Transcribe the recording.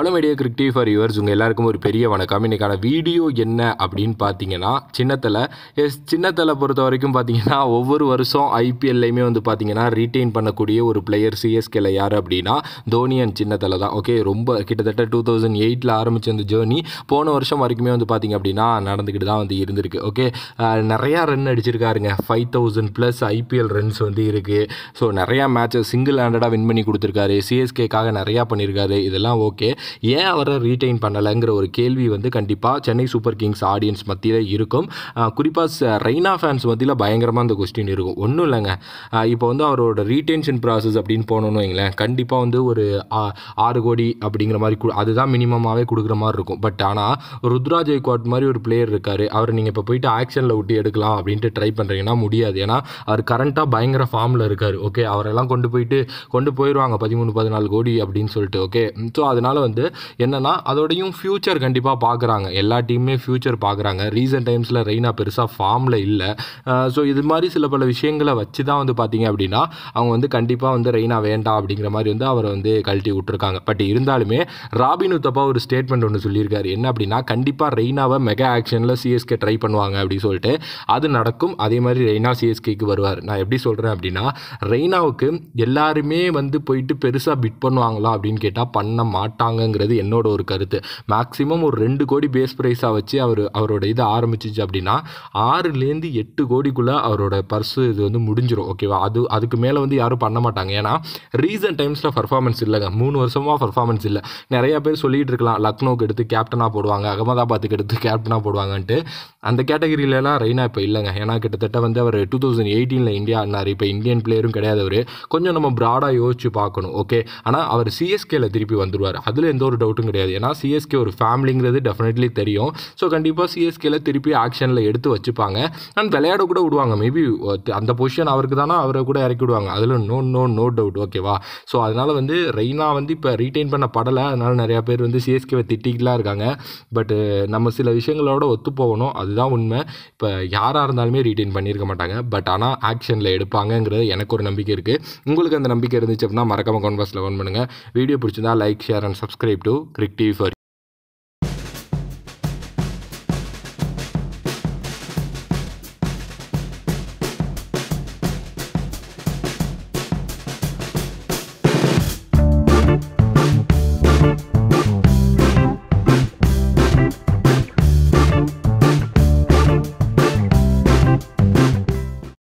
hello media TV for yours உங்கள் எல்லாருக்கும் ஒரு பெரிய வணக்கம் இன்றைக்கான வீடியோ என்ன அப்படின்னு பார்த்தீங்கன்னா சின்னத்தில் எஸ் சின்னத்தில் பொறுத்த வரைக்கும் பார்த்தீங்கன்னா ஒவ்வொரு வருஷம் ஐபிஎல்லையுமே வந்து பார்த்தீங்கன்னா ரீட்டைன் பண்ணக்கூடிய ஒரு பிளேயர் சிஎஸ்கேல யார் அப்படின்னா தோனி அண்ட் சின்னத்தில் தான் ஓகே ரொம்ப கிட்டத்தட்ட டூ தௌசண்ட் எயிட்டில் ஆரம்பித்த அந்த ஜேர்னி போன வருஷம் வரைக்குமே வந்து பார்த்திங்க அப்படின்னா நடந்துக்கிட்டு தான் வந்து இருந்திருக்கு ஓகே நிறையா ரன் அடிச்சிருக்காருங்க five thousand plus IPL runs வந்து இருக்குது ஸோ நிறையா மேட்சஸ் சிங்கிள் ஹேண்டடாக வின் பண்ணி கொடுத்துருக்காரு சிஎஸ்கேக்காக நிறையா பண்ணியிருக்காரு இதெல்லாம் ஓகே ஏன் அவரை ரீட்டைன் பண்ணலைங்கிற ஒரு கேள்வி வந்து கண்டிப்பாக சென்னை சூப்பர் கிங்ஸ் ஆடியன்ஸ் மத்தியில் இருக்கும் குறிப்பாக ரெய்னா ஃபேன்ஸ் மத்தியில் பயங்கரமாக அந்த கொஸ்டின் இருக்கும் ஒன்றும் இல்லைங்க இப்போ வந்து அவரோட ரீட்டென்ஷன் ப்ராசஸ் அப்படின்னு போனோன்னு வைங்களேன் கண்டிப்பாக வந்து ஒரு ஆறு கோடி அப்படிங்கிற மாதிரி அதுதான் மினிமமாகவே கொடுக்குற மாதிரி இருக்கும் பட் ஆனால் ருத்ரா ஜெய்குவாட் மாதிரி ஒரு பிளேயர் இருக்கார் அவர் நீங்கள் இப்போ போயிட்டு ஆக்ஷனில் விட்டு எடுக்கலாம் அப்படின்ட்டு ட்ரை பண்ணுறீங்கன்னா முடியாது ஏன்னா அவர் கரண்ட்டாக பயங்கர ஃபார்மில் இருக்கார் ஓகே அவரெல்லாம் கொண்டு போயிட்டு கொண்டு போயிடுவாங்க பதிமூணு பதினாலு கோடி அப்படின்னு சொல்லிட்டு ஓகே ஸோ அதனால் வந்து என்னென்னா அதோடையும் ஃப்யூச்சர் கண்டிப்பாக பார்க்குறாங்க எல்லா டீமுமே ஃப்யூச்சர் பார்க்குறாங்க ரீசன்ட் டைம்ஸில் ரெய்னா பெருசாக ஃபார்மில் இல்லை ஸோ இது மாதிரி சில பல விஷயங்களை வச்சு தான் வந்து பார்த்தீங்க அப்படின்னா அவங்க வந்து கண்டிப்பாக வந்து ரெய்னா வேண்டாம் அப்படிங்கிற மாதிரி வந்து அவரை வந்து கழட்டி விட்டுருக்காங்க பட் இருந்தாலுமே ராபின் உத்தப்பா ஒரு ஸ்டேட்மெண்ட் ஒன்று சொல்லியிருக்காரு என்ன அப்படின்னா கண்டிப்பாக ரெய்னாவை மெகா ஆக்ஷனில் சிஎஸ்கே ட்ரை பண்ணுவாங்க அப்படின்னு சொல்லிட்டு அது நடக்கும் அதே மாதிரி ரெய்னா சிஎஸ்கேக்கு வருவார் நான் எப்படி சொல்கிறேன் அப்படின்னா ரெய்னாவுக்கு எல்லாருமே வந்து போயிட்டு பெருசாக பிட் பண்ணுவாங்களா அப்படின்னு கேட்டால் பண்ண மாட்டாங்க பண்ணுவாங்கங்கிறது என்னோட ஒரு கருத்து மேக்ஸிமம் ஒரு ரெண்டு கோடி பேஸ் ப்ரைஸாக வச்சு அவர் அவரோட இதை ஆரம்பிச்சிச்சு அப்படின்னா ஆறுலேருந்து எட்டு கோடிக்குள்ளே அவரோட பர்ஸு இது வந்து முடிஞ்சிடும் ஓகேவா அது அதுக்கு மேலே வந்து யாரும் பண்ண மாட்டாங்க ஏன்னா ரீசன்ட் டைம்ஸில் பர்ஃபார்மன்ஸ் இல்லைங்க மூணு வருஷமாக பர்ஃபார்மன்ஸ் இல்லை நிறையா பேர் சொல்லிகிட்டு இருக்கலாம் லக்னோவுக்கு எடுத்து கேப்டனாக போடுவாங்க அகமதாபாத்துக்கு எடுத்து கேப்டனாக போடுவாங்கன்ட்டு அந்த கேட்டகரியிலலாம் ரெய்னா இப்போ இல்லைங்க ஏன்னா கிட்டத்தட்ட வந்து அவர் டூ தௌசண்ட் எயிட்டீனில் இந்தியா ஆனார் இப்போ இந்தியன் பிளேயரும் கிடையாது அவர் கொஞ்சம் நம்ம ப்ராடாக யோசிச்சு பார்க்கணும் ஓகே ஆனால் அவர் சிஎஸ்கேல திருப்பி வந்துடுவார் அதில் எந்த ஒரு டவுட்டும் கிடையாது ஏன்னா சிஎஸ்கே ஒரு ஃபேமிலிங்கிறது டெஃபினெட்லி தெரியும் ஸோ கண்டிப்பாக சிஎஸ்கேல திருப்பி ஆக்ஷனில் எடுத்து வச்சுப்பாங்க அண்ட் விளையாட கூட விடுவாங்க மேபி அந்த பொசிஷன் அவருக்கு தானே அவரை கூட இறக்கி விடுவாங்க அதில் நோ நோ நோ டவுட் ஓகேவா ஸோ அதனால் வந்து ரெய்னா வந்து இப்போ ரீட்டைன் பண்ண படலை அதனால் நிறையா பேர் வந்து சிஎஸ்கேவை திட்டிக்கலாம் இருக்காங்க பட் நம்ம சில விஷயங்களோட ஒத்து போகணும் அதுதான் உண்மை இப்போ யாராக இருந்தாலுமே ரீட்டைன் பண்ணியிருக்க மாட்டாங்க பட் ஆனால் ஆக்ஷனில் எடுப்பாங்கங்கிறது எனக்கு ஒரு நம்பிக்கை இருக்குது உங்களுக்கு அந்த நம்பிக்கை இருந்துச்சு அப்படின்னா மறக்காமல் கான்வர்ஸில் ஒன் பண்ணுங்கள் வீடியோ பிடிச்சிருந்தா like share and subscribe subscribe to Crick TV for